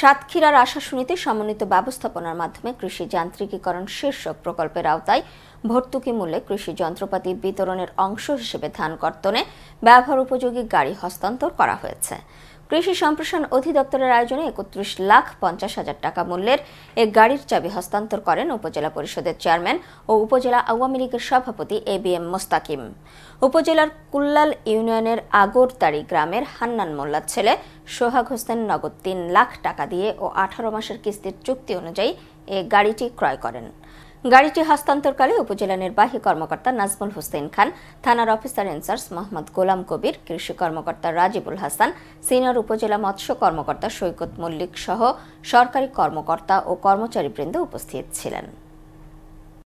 সাতক্ষীরার আশাশুনিতে সমন্বিত ব্যবস্থাপনার মাধ্যমে কৃষি যান্ত্রিকীকরণ শীর্ষক প্রকল্পের আওতায় ভর্তুকি মূল্যে কৃষি যন্ত্রপাতি বিতরণের অংশ হিসেবে ধান কর্তনে ব্যবহার উপযোগী গাড়ি হস্তান্তর করা হয়েছে কৃষি সম্প্রসারণ অধিদপ্তরের আয়োজনে একত্রিশ লাখ পঞ্চাশ হাজার টাকা মূল্যের এ গাড়ির চাবি হস্তান্তর করেন উপজেলা পরিষদের চেয়ারম্যান ও উপজেলা আওয়ামী লীগের সভাপতি এ বি এম মোস্তাকিম উপজেলার কুল্লাল ইউনিয়নের আগরতাড়ি গ্রামের হান্নান মোল্লার ছেলে সোহাগ হোসেন নগদ তিন লাখ টাকা দিয়ে ও আঠারো মাসের কিস্তির চুক্তি অনুযায়ী এ গাড়িটি ক্রয় করেন গাড়িটি হস্তান্তরকালে উপজেলা নির্বাহী কর্মকর্তা নাজমুল হোসেন খান থানার অফিসার ইনচার্জ মোহাম্মদ গোলাম কবির কৃষি কর্মকর্তা রাজিবুল হাসান সিনিয়র উপজেলা মৎস্য কর্মকর্তা সৈকত মল্লিক সহ সরকারি কর্মকর্তা ও কর্মচারীবৃন্দ উপস্থিত ছিলেন